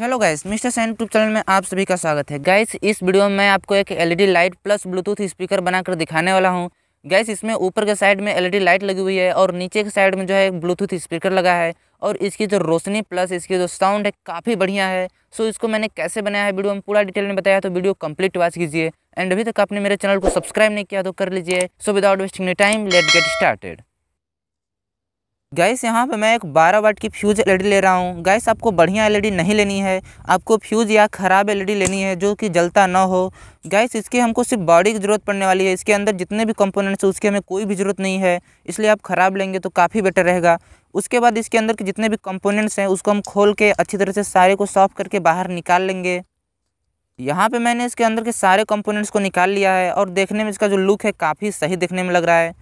hello guys mister सैन YouTube channel में आप सभी का स्वागत है गाइस इस वीडियो में मैं आपको एक LED light plus Bluetooth speaker बनाकर दिखाने वाला हूं गाइस इसमें ऊपर के साइड में एलईडी लाइट e लगी हुई है और नीचे के साइड में जो है ब्लूटूथ स्पीकर लगा है और इसकी जो रोशनी प्लस इसकी जो साउंड है काफ़ी बढ़िया है सो इसको मैंने कैसे बनाया है वीडियो में पूरा डिटेल में बताया तो वीडियो कम्प्लीट वॉच कीजिए एंड अभी तक आपने मेरे चैनल को सब्सक्राइब नहीं किया तो कर लीजिए so without wasting time let get started guys यहाँ पे मैं एक 12 वाट की फ्यूज़ एलईडी ले रहा हूँ गैस आपको बढ़िया एलईडी नहीं लेनी है आपको फ्यूज़ या ख़राब एलईडी लेनी है जो कि जलता ना हो गैस इसके हमको सिर्फ बॉडी की ज़रूरत पड़ने वाली है इसके अंदर जितने भी कंपोनेंट्स हैं उसकी हमें कोई भी ज़रूरत नहीं है इसलिए आप ख़राब लेंगे तो काफ़ी बेटर रहेगा उसके बाद इसके अंदर के जितने भी कंपोनेंट्स हैं उसको हम खोल के अच्छी तरह से सारे को सॉफ्ट करके बाहर निकाल लेंगे यहाँ पे मैंने इसके अंदर के सारे कंपोनेंट्स को निकाल लिया है और देखने में इसका जो लुक है काफ़ी सही देखने में लग रहा है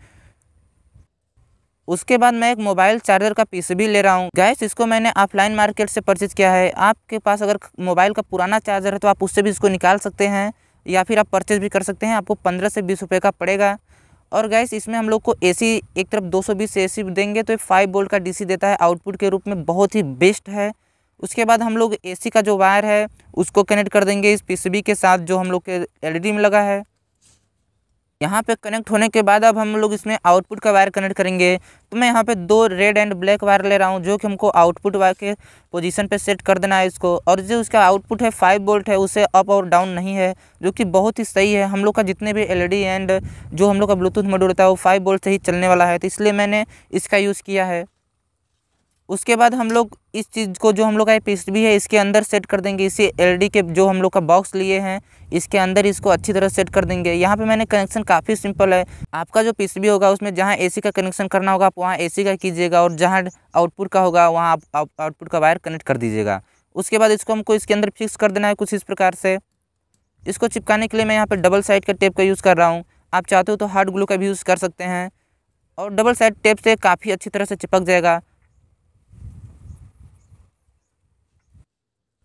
उसके बाद मैं एक मोबाइल चार्जर का पीस भी ले रहा हूँ गैस इसको मैंने ऑफलाइन मार्केट से परचेज़ किया है आपके पास अगर मोबाइल का पुराना चार्जर है तो आप उससे भी इसको निकाल सकते हैं या फिर आप परचेज़ भी कर सकते हैं आपको पंद्रह से बीस रुपये का पड़ेगा और गैस इसमें हम लोग को ए एक तरफ दो से देंगे तो फाइव बोल्ट का डी देता है आउटपुट के रूप में बहुत ही बेस्ट है उसके बाद हम लोग ए का जो वायर है उसको कनेक्ट कर देंगे इस पी के साथ जो हम लोग के एल e में लगा है यहाँ पे कनेक्ट होने के बाद अब हम लोग इसमें आउटपुट का वायर कनेक्ट करेंगे तो मैं यहाँ पे दो रेड एंड ब्लैक वायर ले रहा हूँ जो कि हमको आउटपुट वायर के पोजीशन पे सेट कर देना है इसको और जो उसका आउटपुट है फाइव वोल्ट है उसे अप और डाउन नहीं है जो कि बहुत ही सही है हम लोग का जितने भी एल एंड e जो हम लोग का ब्लूटूथ मॉड्यूल होता है वो फाइव वोल्ट से ही चलने वाला है तो इसलिए मैंने इसका यूज़ किया है उसके बाद हम लोग इस चीज़ को जो हम लोग का भी है इसके अंदर सेट कर देंगे इसी एलडी के जो हम लोग का बॉक्स लिए हैं इसके अंदर इसको अच्छी तरह सेट कर देंगे यहाँ पे मैंने कनेक्शन काफ़ी सिंपल है आपका जो भी होगा उसमें जहाँ एसी का कनेक्शन करना होगा आप वहाँ ए का कीजिएगा और जहाँ आउटपुट का होगा वहाँ आप आउटपुट का वायर कनेक्ट कर दीजिएगा उसके बाद इसको हमको इसके अंदर फिक्स कर देना है कुछ इस प्रकार से इसको चिपकाने के लिए मैं यहाँ पर डबल साइड का टेप का यूज़ कर रहा हूँ आप चाहते हो तो हार्ड ग्लू का भी यूज़ कर सकते हैं और डबल साइड टेप से काफ़ी अच्छी तरह से चिपक जाएगा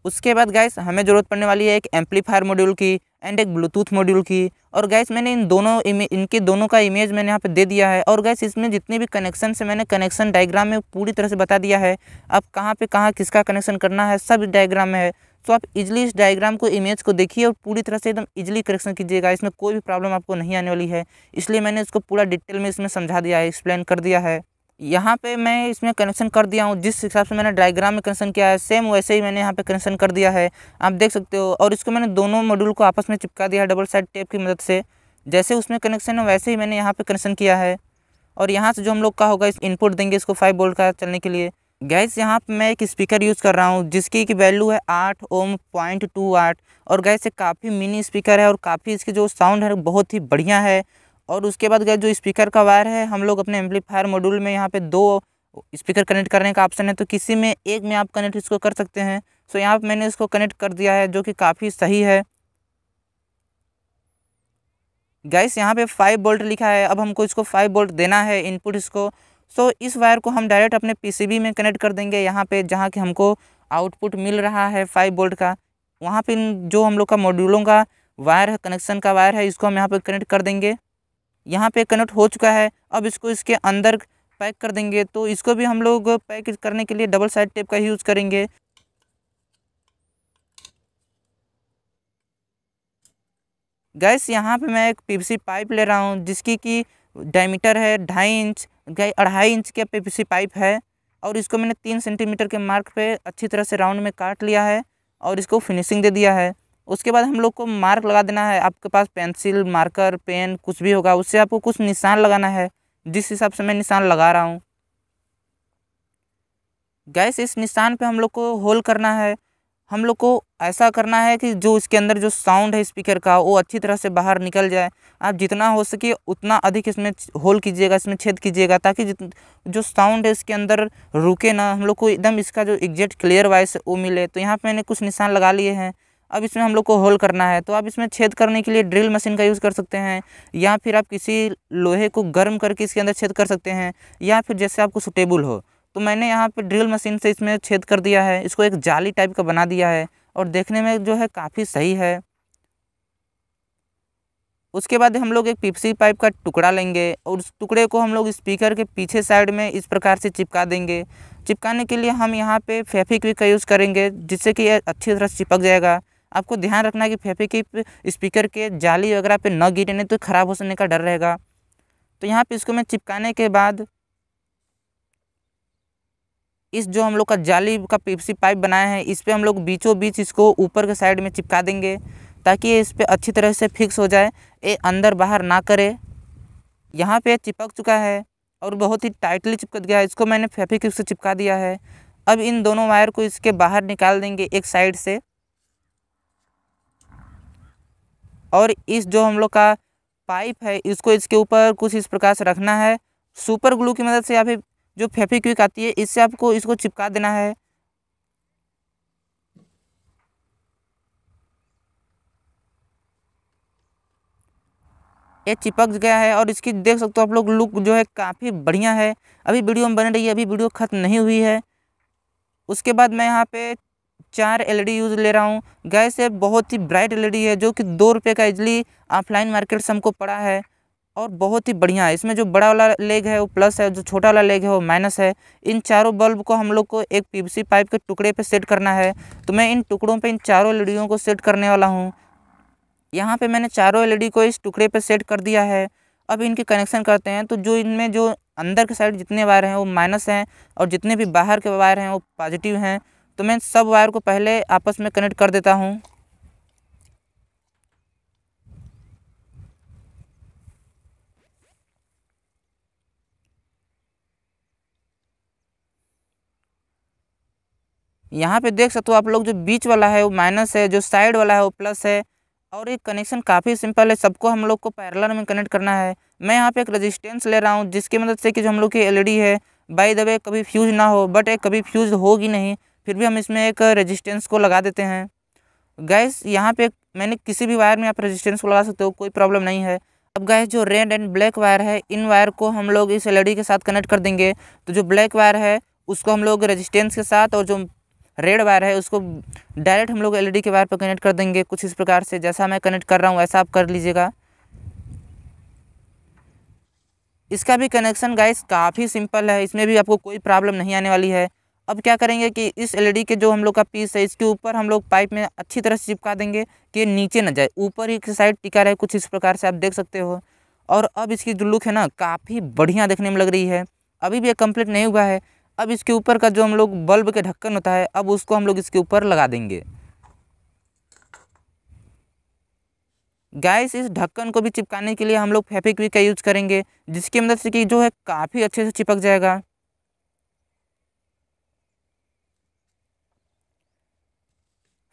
उसके बाद गैस हमें ज़रूरत पड़ने वाली है एक एम्पलीफायर मॉड्यूल की एंड एक ब्लूटूथ मॉड्यूल की और गैस मैंने इन दोनों इनके दोनों का इमेज मैंने यहाँ पे दे दिया है और गैस इसमें जितने भी कनेक्शन से मैंने कनेक्शन डायग्राम में पूरी तरह से बता दिया है अब कहाँ पे कहाँ किसका कनेक्शन करना है सब डायग्राम में है तो आप इजिली इस डायग्राम को इमेज को देखिए और पूरी तरह से एकदम इजिली करेक्शन कीजिएगा इसमें कोई भी प्रॉब्लम आपको नहीं आने वाली है इसलिए मैंने इसको पूरा डिटेल में इसमें समझा दिया है एक्सप्लेन कर दिया है यहाँ पे मैं इसमें कनेक्शन कर दिया हूँ जिस हिसाब से मैंने डायग्राम में कनेक्शन किया है सेम वैसे ही मैंने यहाँ पे कनेक्शन कर दिया है आप देख सकते हो और इसको मैंने दोनों मॉड्यूल को आपस में चिपका दिया है डबल साइड टेप की मदद से जैसे उसमें कनेक्शन है वैसे ही मैंने यहाँ पर कनेक्शन किया है और यहाँ से जो हम लोग का होगा इस इनपुट देंगे इसको फाइव बोल्ट का चलने के लिए गैस यहाँ पर मैं एक स्पीकर यूज़ कर रहा हूँ जिसकी एक वैल्यू है आठ ओम पॉइंट टू आठ और गैस ये काफ़ी मिनी स्पीकर है और काफ़ी इसकी जो साउंड है बहुत ही बढ़िया है और उसके बाद गए जो स्पीकर का वायर है हम लोग अपने एम्पलीफायर मॉड्यूल में यहाँ पे दो स्पीकर कनेक्ट करने का ऑप्शन है तो किसी में एक में आप कनेक्ट इसको कर सकते हैं सो यहाँ पर मैंने इसको कनेक्ट कर दिया है जो कि काफ़ी सही है गैस यहाँ पे फाइव बोल्ट लिखा है अब हमको इसको फाइव बोल्ट देना है इनपुट इसको सो so, इस वायर को हम डायरेक्ट अपने पीसीबी में कनेक्ट कर देंगे यहाँ पे जहाँ कि हमको आउटपुट मिल रहा है फाइव बोल्ट का वहाँ पे जो हम लोग का मॉड्यूलों का वायर है कनेक्शन का वायर है इसको हम यहाँ पे कनेक्ट कर देंगे यहाँ पे कनेक्ट हो चुका है अब इसको इसके अंदर पैक कर देंगे तो इसको भी हम लोग पैक करने के लिए डबल साइड टेप का यूज़ करेंगे गैस यहाँ पे मैं एक पीवीसी पाइप ले रहा हूँ जिसकी की डायमीटर है ढाई इंच अढ़ाई इंच के पीवीसी पाइप है और इसको मैंने तीन सेंटीमीटर के मार्क पे अच्छी तरह से राउंड में काट लिया है और इसको फिनिशिंग दे दिया है उसके बाद हम लोग को मार्क लगा देना है आपके पास पेंसिल मार्कर पेन कुछ भी होगा उससे आपको कुछ निशान लगाना है जिस हिसाब से मैं निशान लगा रहा हूँ गैस इस निशान पे हम लोग को होल करना है हम लोग को ऐसा करना है कि जो इसके अंदर जो साउंड है स्पीकर का वो अच्छी तरह से बाहर निकल जाए आप जितना हो सके उतना अधिक इसमें होल कीजिएगा इसमें छेद कीजिएगा ताकि जो साउंड है इसके अंदर रुके ना हम लोग को एकदम इसका जो एग्जैक्ट क्लियर वॉइस वो मिले तो यहाँ पे मैंने कुछ निशान लगा लिए हैं अब इसमें हम लोग को होल करना है तो आप इसमें छेद करने के लिए ड्रिल मशीन का यूज़ कर सकते हैं या फिर आप किसी लोहे को गर्म करके इसके अंदर छेद कर सकते हैं या फिर जैसे आपको सुटेबल हो तो मैंने यहाँ पर ड्रिल मशीन से इसमें छेद कर दिया है इसको एक जाली टाइप का बना दिया है और देखने में जो है काफ़ी सही है उसके बाद हम लोग एक पिप्सी पाइप का टुकड़ा लेंगे और उस टुकड़े को हम लोग स्पीकर के पीछे साइड में इस प्रकार से चिपका देंगे चिपकाने के लिए हम यहाँ पे फेफिक्विक का यूज़ करेंगे जिससे कि अच्छी तरह से चिपक जाएगा आपको ध्यान रखना है कि फेफे की स्पीकर के जाली वगैरह पे न गिरे नहीं तो ख़राब हो सकने का डर रहेगा तो यहाँ पे इसको मैं चिपकाने के बाद इस जो हम लोग का जाली का पीपसी पाइप बनाया है इस पर हम लोग बीचों बीच इसको ऊपर के साइड में चिपका देंगे ताकि इस पर अच्छी तरह से फिक्स हो जाए ये अंदर बाहर ना करे यहाँ पे चिपक चुका है और बहुत ही टाइटली चिपक गया है इसको मैंने फेफिक से चिपका दिया है अब इन दोनों वायर को इसके बाहर निकाल देंगे एक साइड से और इस जो हम लोग का पाइप है इसको इसके ऊपर कुछ इस प्रकार से रखना है सुपर ग्लू की मदद से या फिर जो फेफी क्विक आती है इससे आपको इसको चिपका देना है ये चिपक गया है और इसकी देख सकते हो आप लोग लुक जो है काफ़ी बढ़िया है अभी वीडियो में बने रही है अभी वीडियो ख़त्म नहीं हुई है उसके बाद मैं यहाँ पे चार एलईडी यूज़ ले रहा हूँ गैस ये बहुत ही ब्राइट एलईडी है जो कि दो रुपये का इजली ऑफलाइन मार्केट से हमको पड़ा है और बहुत ही बढ़िया है इसमें जो बड़ा वाला लेग है वो प्लस है जो छोटा वाला लेग है वो माइनस है इन चारों बल्ब को हम लोग को एक पीवीसी पाइप के टुकड़े पे सेट करना है तो मैं इन टुकड़ों पे इन चारों एल को सेट करने वाला हूँ यहाँ पे मैंने चारों एल को इस टुकड़े पे सेट कर दिया है अब इनके कनेक्शन करते हैं तो जो इनमें जो अंदर के साइड जितने वायर हैं वो माइनस हैं और जितने भी बाहर के वायर हैं वो पॉजिटिव हैं तो मैं सब वायर को पहले आपस में कनेक्ट कर देता हूँ यहाँ पे देख सकते हो आप लोग जो बीच वाला है वो माइनस है जो साइड वाला है वो प्लस है और ये कनेक्शन काफ़ी सिंपल है सबको हम लोग को पैरलर में कनेक्ट करना है मैं यहाँ पे एक रेजिस्टेंस ले रहा हूँ जिसकी मदद से कि जो हम लोग की एलईडी e है बाई वे कभी फ्यूज ना हो बट एक कभी फ्यूज होगी नहीं फिर भी हम इसमें एक रेजिस्टेंस को लगा देते हैं गैस यहाँ पे मैंने किसी भी वायर में आप रेजिस्टेंस को लगा सकते हो कोई प्रॉब्लम नहीं है अब गैस जो रेड एंड ब्लैक वायर है इन वायर को हम लोग इस एल e के साथ कनेक्ट कर देंगे तो जो ब्लैक वायर है उसको हम लोग रजिस्टेंस के साथ और जो रेड वायर है उसको डायरेक्ट हम लोग एल e के वायर पर कनेक्ट कर देंगे कुछ इस प्रकार से जैसा मैं कनेक्ट कर रहा हूँ वैसा आप कर लीजिएगा इसका भी कनेक्शन गाइस काफ़ी सिंपल है इसमें भी आपको कोई प्रॉब्लम नहीं आने वाली है अब क्या करेंगे कि इस एलईडी e के जो हम लोग का पीस है इसके ऊपर हम लोग पाइप में अच्छी तरह से चिपका देंगे कि नीचे ना जाए ऊपर ही साइड टिका रहे कुछ इस प्रकार से आप देख सकते हो और अब इसकी जो लुक है ना काफ़ी बढ़िया देखने में लग रही है अभी भी ये कम्प्लीट नहीं हुआ है अब इसके ऊपर का जो हम लोग बल्ब के ढक्कन होता है अब उसको हम लोग इसके ऊपर लगा देंगे गैस इस ढक्कन को भी चिपकाने के लिए हम लोग फेफिक का यूज करेंगे जिसकी मदद से कि जो है काफ़ी अच्छे से चिपक जाएगा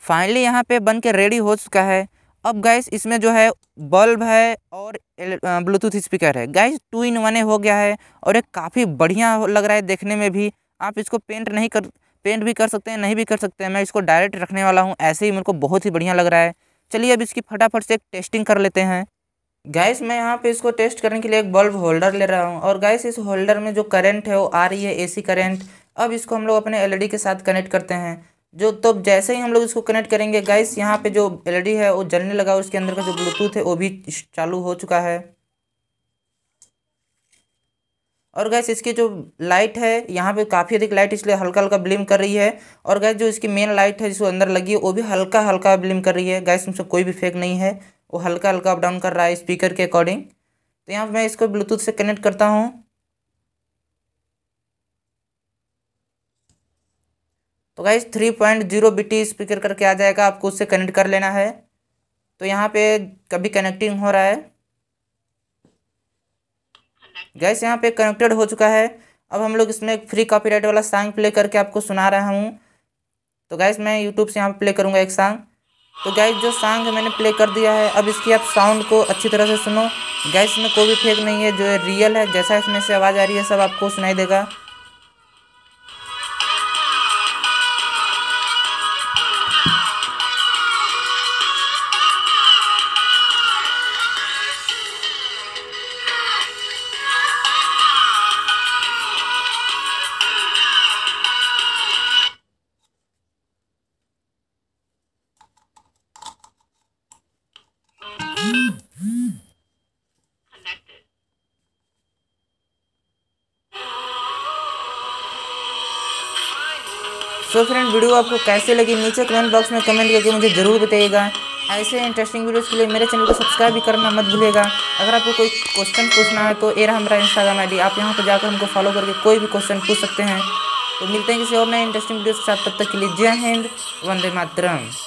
फाइनली यहाँ पे बन के रेडी हो चुका है अब गैस इसमें जो है बल्ब है और ब्लूटूथ स्पीकर है गैस टू इन वन हो गया है और एक काफ़ी बढ़िया लग रहा है देखने में भी आप इसको पेंट नहीं कर पेंट भी कर सकते हैं नहीं भी कर सकते हैं मैं इसको डायरेक्ट रखने वाला हूँ ऐसे ही मेरे को बहुत ही बढ़िया लग रहा है चलिए अब इसकी फटाफट से एक टेस्टिंग कर लेते हैं गैस मैं यहाँ पे इसको टेस्ट करने के लिए एक बल्ब होल्डर ले रहा हूँ और गैस इस होल्डर में जो करंट है वो आ रही है एसी करंट अब इसको हम लोग अपने एलईडी e के साथ कनेक्ट करते हैं जो तो जैसे ही हम लोग इसको कनेक्ट करेंगे गैस यहाँ पे जो एलईडी e है वो जलने लगा उसके अंदर का जो ब्लूटूथ है वो भी चालू हो चुका है और गैस इसकी जो लाइट है यहाँ पे काफ़ी अधिक लाइट इसलिए हल्का हल्का ब्लिम कर रही है और गैस जो इसकी मेन लाइट है जिसको अंदर लगी है वो भी हल्का हल्का ब्लिम कर रही है गैस उनसे कोई भी फेक नहीं है वो हल्का हल्का अप डाउन कर रहा है स्पीकर के अकॉर्डिंग तो यहाँ पर मैं इसको ब्लूटूथ से कनेक्ट करता हूँ तो guys three point zero B T speaker करके आ जाएगा आपको उससे कनेक्ट कर लेना है तो यहाँ पे कभी कनेक्टिंग हो रहा है गैस यहाँ पे कनेक्टेड हो चुका है अब हम लोग इसमें एक फ्री कॉपीराइट वाला सॉन्ग प्ले करके आपको सुना रहा हूँ तो गैस मैं यूट्यूब से यहाँ प्ले करूँगा एक सॉन्ग तो गैस जो सॉन्ग मैंने प्ले कर दिया है अब इसकी आप साउंड को अच्छी तरह से सुनो गैस में कोई भी फेक नहीं है जो रियल है जैसा इसमें से आवाज़ आ रही है सब आपको सुनाई देगा सो फ्रेंड वीडियो आपको कैसे लगी नीचे कमेंट बॉक्स में कमेंट करके मुझे ज़रूर बताइएगा ऐसे इंटरेस्टिंग वीडियोस के लिए मेरे चैनल को सब्सक्राइब भी करना मत भूलेगा अगर आपको कोई क्वेश्चन पूछना है तो ये रहा हमारा इंस्टाग्राम आईडी आप यहाँ पर जाकर हमको फॉलो करके कोई भी क्वेश्चन पूछ सकते हैं तो मिलते हैं किसी और नए इंटरेस्टिंग वीडियोज़ के साथ तब तक के लिए जय हिंद वंदे मातरम